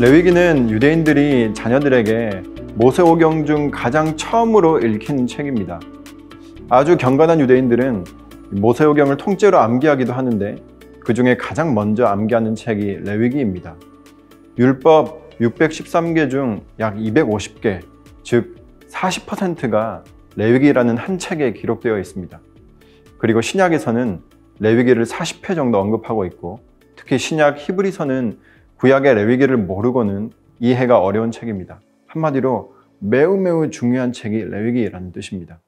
레위기는 유대인들이 자녀들에게 모세오경 중 가장 처음으로 읽힌 책입니다. 아주 경건한 유대인들은 모세오경을 통째로 암기하기도 하는데 그 중에 가장 먼저 암기하는 책이 레위기입니다. 율법 613개 중 약 250개, 즉 40%가 레위기라는 한 책에 기록되어 있습니다. 그리고 신약에서는 레위기를 40회 정도 언급하고 있고 특히 신약 히브리서는 구약의 레위기를 모르고는 이해가 어려운 책입니다. 한마디로 매우 매우 중요한 책이 레위기라는 뜻입니다.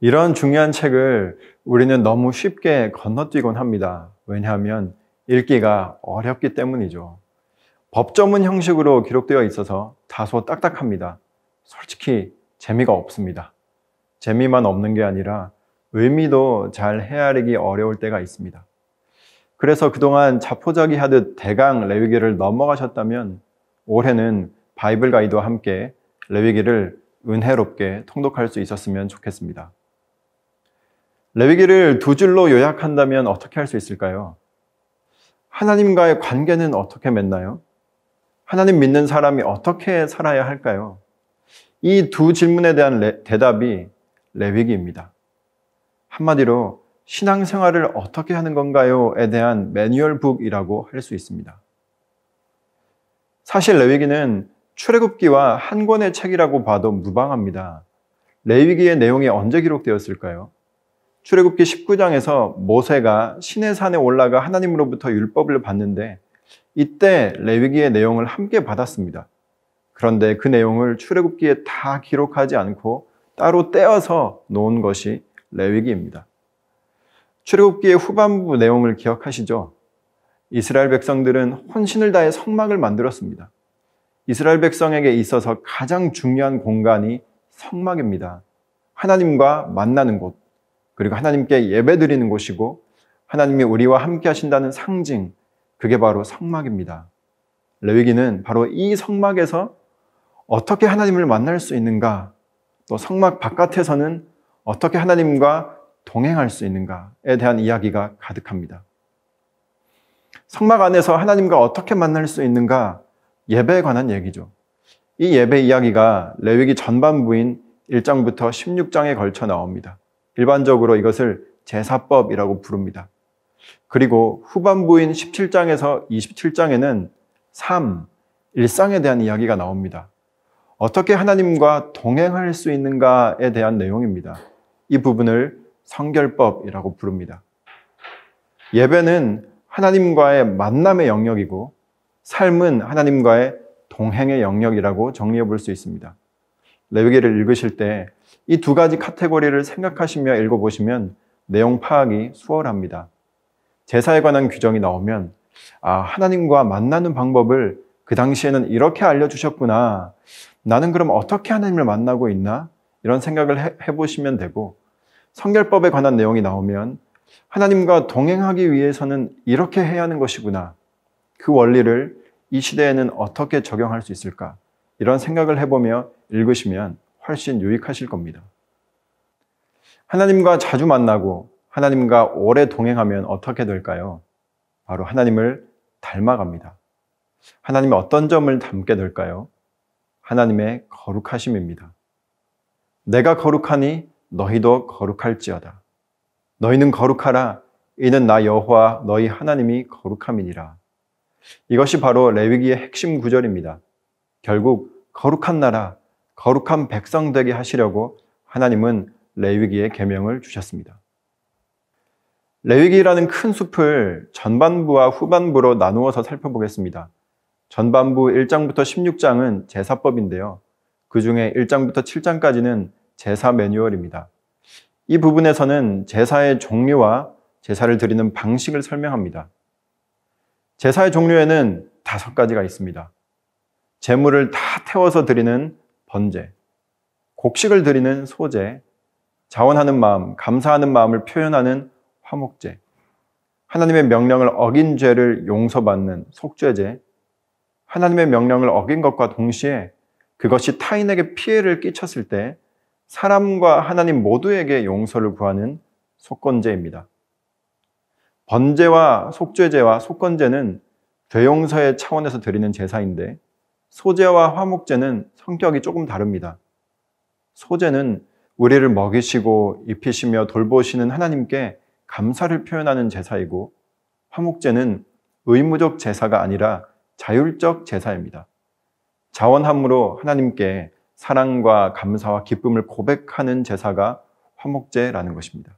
이런 중요한 책을 우리는 너무 쉽게 건너뛰곤 합니다. 왜냐하면 읽기가 어렵기 때문이죠. 법조문 형식으로 기록되어 있어서 다소 딱딱합니다. 솔직히 재미가 없습니다. 재미만 없는 게 아니라 의미도 잘 헤아리기 어려울 때가 있습니다. 그래서 그동안 자포자기 하듯 대강 레위기를 넘어가셨다면 올해는 바이블 가이드와 함께 레위기를 은혜롭게 통독할 수 있었으면 좋겠습니다. 레위기를 두 줄로 요약한다면 어떻게 할 수 있을까요? 하나님과의 관계는 어떻게 맺나요? 하나님 믿는 사람이 어떻게 살아야 할까요? 이 두 질문에 대한 레, 대답이 레위기입니다. 한마디로 신앙생활을 어떻게 하는 건가요?에 대한 매뉴얼북이라고 할 수 있습니다. 사실 레위기는 출애굽기와 한 권의 책이라고 봐도 무방합니다. 레위기의 내용이 언제 기록되었을까요? 출애굽기 19장에서 모세가 신의 산에 올라가 하나님으로부터 율법을 받는데 이때 레위기의 내용을 함께 받았습니다. 그런데 그 내용을 출애굽기에 다 기록하지 않고 따로 떼어서 놓은 것이 레위기입니다. 출애굽기의 후반부 내용을 기억하시죠? 이스라엘 백성들은 혼신을 다해 성막을 만들었습니다. 이스라엘 백성에게 있어서 가장 중요한 공간이 성막입니다. 하나님과 만나는 곳, 그리고 하나님께 예배 드리는 곳이고, 하나님이 우리와 함께 하신다는 상징, 그게 바로 성막입니다. 레위기는 바로 이 성막에서 어떻게 하나님을 만날 수 있는가, 또 성막 바깥에서는 어떻게 하나님과 동행할 수 있는가에 대한 이야기가 가득합니다. 성막 안에서 하나님과 어떻게 만날 수 있는가 예배에 관한 얘기죠. 이 예배 이야기가 레위기 전반부인 1장부터 16장에 걸쳐 나옵니다. 일반적으로 이것을 제사법이라고 부릅니다. 그리고 후반부인 17장에서 27장에는 삶, 일상에 대한 이야기가 나옵니다. 어떻게 하나님과 동행할 수 있는가에 대한 내용입니다. 이 부분을 성결법이라고 부릅니다. 예배는 하나님과의 만남의 영역이고 삶은 하나님과의 동행의 영역이라고 정리해 볼 수 있습니다. 레위기를 읽으실 때 이 두 가지 카테고리를 생각하시며 읽어 보시면 내용 파악이 수월합니다. 제사에 관한 규정이 나오면 아, 하나님과 만나는 방법을 그 당시에는 이렇게 알려 주셨구나. 나는 그럼 어떻게 하나님을 만나고 있나? 이런 생각을 해, 보시면 되고 성결법에 관한 내용이 나오면 하나님과 동행하기 위해서는 이렇게 해야 하는 것이구나. 그 원리를 이 시대에는 어떻게 적용할 수 있을까? 이런 생각을 해보며 읽으시면 훨씬 유익하실 겁니다. 하나님과 자주 만나고 하나님과 오래 동행하면 어떻게 될까요? 바로 하나님을 닮아갑니다. 하나님의 어떤 점을 닮게 될까요? 하나님의 거룩하심입니다. 내가 거룩하니 너희도 거룩할지어다. 너희는 거룩하라. 이는 나 여호와 너희 하나님이 거룩함이니라. 이것이 바로 레위기의 핵심 구절입니다. 결국 거룩한 나라, 거룩한 백성 되게 하시려고 하나님은 레위기의 계명을 주셨습니다. 레위기라는 큰 숲을 전반부와 후반부로 나누어서 살펴보겠습니다. 전반부 1장부터 16장은 제사법인데요. 그 중에 1장부터 7장까지는 제사 매뉴얼입니다. 이 부분에서는 제사의 종류와 제사를 드리는 방식을 설명합니다. 제사의 종류에는 다섯 가지가 있습니다. 재물을 다 태워서 드리는 번제, 곡식을 드리는 소제, 자원하는 마음, 감사하는 마음을 표현하는 화목제, 하나님의 명령을 어긴 죄를 용서받는 속죄제, 하나님의 명령을 어긴 것과 동시에 그것이 타인에게 피해를 끼쳤을 때 사람과 하나님 모두에게 용서를 구하는 속건제입니다. 번제와 속죄제와 속건제는 되용서의 차원에서 드리는 제사인데 소제와 화목제는 성격이 조금 다릅니다. 소제는 우리를 먹이시고 입히시며 돌보시는 하나님께 감사를 표현하는 제사이고 화목제는 의무적 제사가 아니라 자율적 제사입니다. 자원함으로 하나님께 사랑과 감사와 기쁨을 고백하는 제사가 화목제라는 것입니다.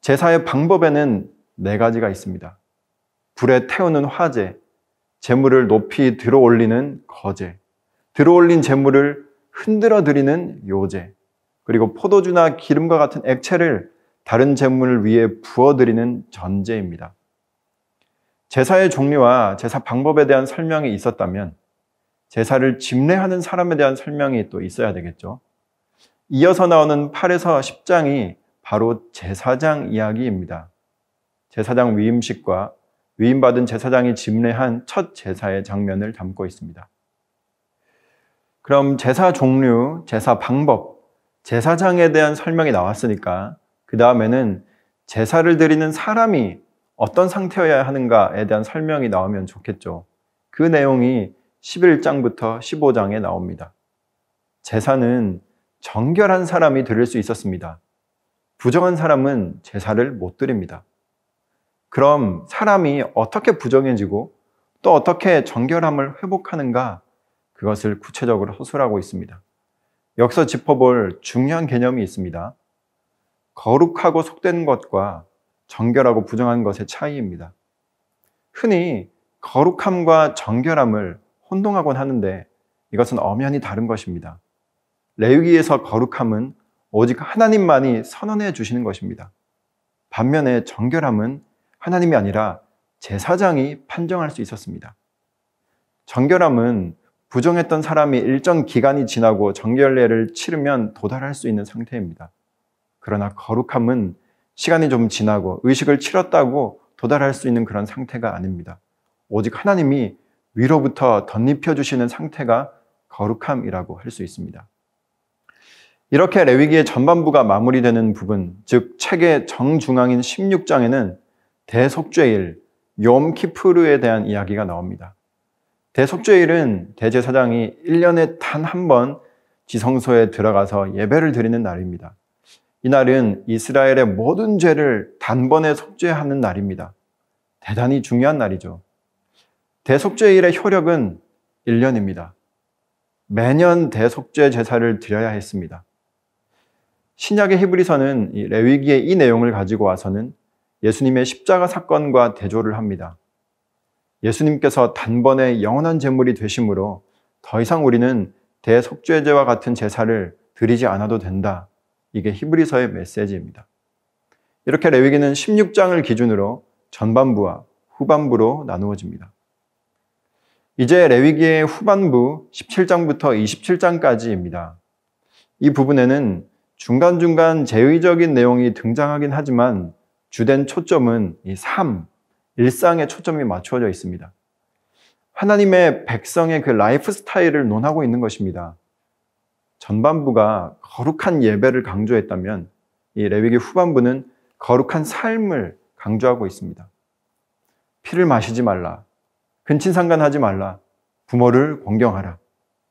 제사의 방법에는 네 가지가 있습니다. 불에 태우는 화제, 재물을 높이 들어올리는 거제, 들어올린 재물을 흔들어 드리는 요제, 그리고 포도주나 기름과 같은 액체를 다른 재물 위에 부어 드리는 전제입니다. 제사의 종류와 제사 방법에 대한 설명이 있었다면 제사를 집례하는 사람에 대한 설명이 또 있어야 되겠죠. 이어서 나오는 8에서 10장이 바로 제사장 이야기입니다. 제사장 위임식과 위임받은 제사장이 집례한 첫 제사의 장면을 담고 있습니다. 그럼 제사 종류, 제사 방법, 제사장에 대한 설명이 나왔으니까 그 다음에는 제사를 드리는 사람이 어떤 상태여야 하는가에 대한 설명이 나오면 좋겠죠. 그 내용이 11장부터 15장에 나옵니다. 제사는 정결한 사람이 드릴 수 있었습니다. 부정한 사람은 제사를 못 드립니다. 그럼 사람이 어떻게 부정해지고 또 어떻게 정결함을 회복하는가 그것을 구체적으로 호술하고 있습니다. 여기서 짚어볼 중요한 개념이 있습니다. 거룩하고 속된 것과 정결하고 부정한 것의 차이입니다. 흔히 거룩함과 정결함을 혼동하곤 하는데 이것은 엄연히 다른 것입니다. 레위기에서 거룩함은 오직 하나님만이 선언해 주시는 것입니다. 반면에 정결함은 하나님이 아니라 제사장이 판정할 수 있었습니다. 정결함은 부정했던 사람이 일정 기간이 지나고 정결례를 치르면 도달할 수 있는 상태입니다. 그러나 거룩함은 시간이 좀 지나고 의식을 치렀다고 도달할 수 있는 그런 상태가 아닙니다. 오직 하나님이 위로부터 덧입혀 주시는 상태가 거룩함이라고 할 수 있습니다. 이렇게 레위기의 전반부가 마무리되는 부분, 즉 책의 정중앙인 16장에는 대속죄일, 욤키푸르에 대한 이야기가 나옵니다. 대속죄일은 대제사장이 1년에 단 한 번 지성소에 들어가서 예배를 드리는 날입니다. 이날은 이스라엘의 모든 죄를 단번에 속죄하는 날입니다. 대단히 중요한 날이죠. 대속죄일의 효력은 1년입니다. 매년 대속죄 제사를 드려야 했습니다. 신약의 히브리서는 레위기의 이 내용을 가지고 와서는 예수님의 십자가 사건과 대조를 합니다. 예수님께서 단번에 영원한 제물이 되심으로 더 이상 우리는 대속죄제와 같은 제사를 드리지 않아도 된다. 이게 히브리서의 메시지입니다. 이렇게 레위기는 16장을 기준으로 전반부와 후반부로 나누어집니다. 이제 레위기의 후반부 17장부터 27장까지입니다. 이 부분에는 중간중간 제의적인 내용이 등장하긴 하지만 주된 초점은 이 삶, 일상에 초점이 맞추어져 있습니다. 하나님의 백성의 그 라이프 스타일을 논하고 있는 것입니다. 전반부가 거룩한 예배를 강조했다면 이 레위기 후반부는 거룩한 삶을 강조하고 있습니다. 피를 마시지 말라. 근친상간하지 말라. 부모를 공경하라.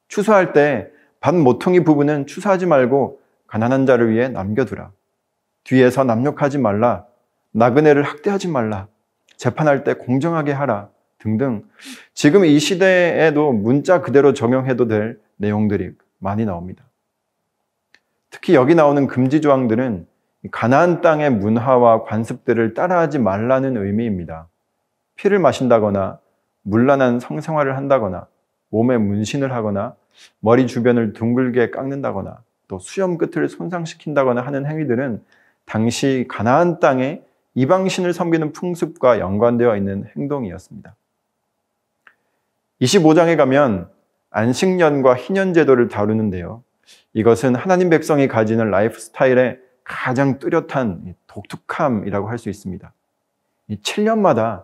추수할 때반 모퉁이 부부는 추수하지 말고 가난한 자를 위해 남겨두라. 뒤에서 남욕하지 말라. 나그네를 학대하지 말라. 재판할 때 공정하게 하라. 등등. 지금 이 시대에도 문자 그대로 적용해도 될 내용들이 많이 나옵니다. 특히 여기 나오는 금지 조항들은 가나안 땅의 문화와 관습들을 따라하지 말라는 의미입니다. 피를 마신다거나 물난한 성생활을 한다거나 몸에 문신을 하거나 머리 주변을 둥글게 깎는다거나 또 수염 끝을 손상시킨다거나 하는 행위들은 당시 가나안 땅에 이방신을 섬기는 풍습과 연관되어 있는 행동이었습니다. 25장에 가면 안식년과 희년제도를 다루는데요. 이것은 하나님 백성이 가지는 라이프 스타일의 가장 뚜렷한 독특함이라고 할 수 있습니다. 7년마다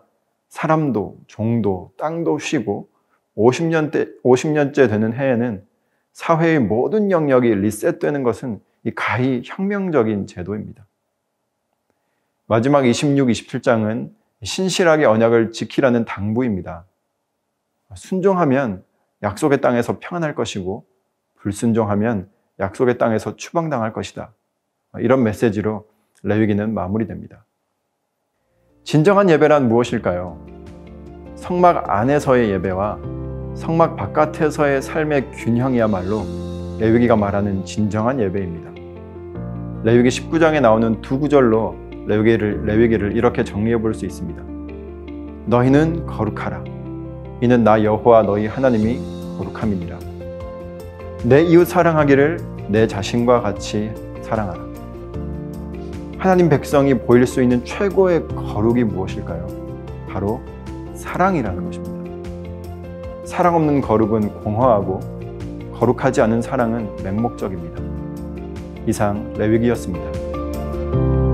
사람도, 종도, 땅도 쉬고 50년 때, 50년째 되는 해에는 사회의 모든 영역이 리셋되는 것은 이 가히 혁명적인 제도입니다. 마지막 26, 27장은 신실하게 언약을 지키라는 당부입니다. 순종하면 약속의 땅에서 평안할 것이고 불순종하면 약속의 땅에서 추방당할 것이다. 이런 메시지로 레위기는 마무리됩니다. 진정한 예배란 무엇일까요? 성막 안에서의 예배와 성막 바깥에서의 삶의 균형이야말로 레위기가 말하는 진정한 예배입니다. 레위기 19장에 나오는 두 구절로 레위기를, 레위기를 이렇게 정리해 볼 수 있습니다. 너희는 거룩하라. 이는 나 여호와 너희 하나님이 거룩함이니라. 내 이웃 사랑하기를 내 자신과 같이 사랑하라. 하나님 백성이 보일 수 있는 최고의 거룩이 무엇일까요? 바로 사랑이라는 것입니다. 사랑 없는 거룩은 공허하고 거룩하지 않은 사랑은 맹목적입니다. 이상 레위기였습니다.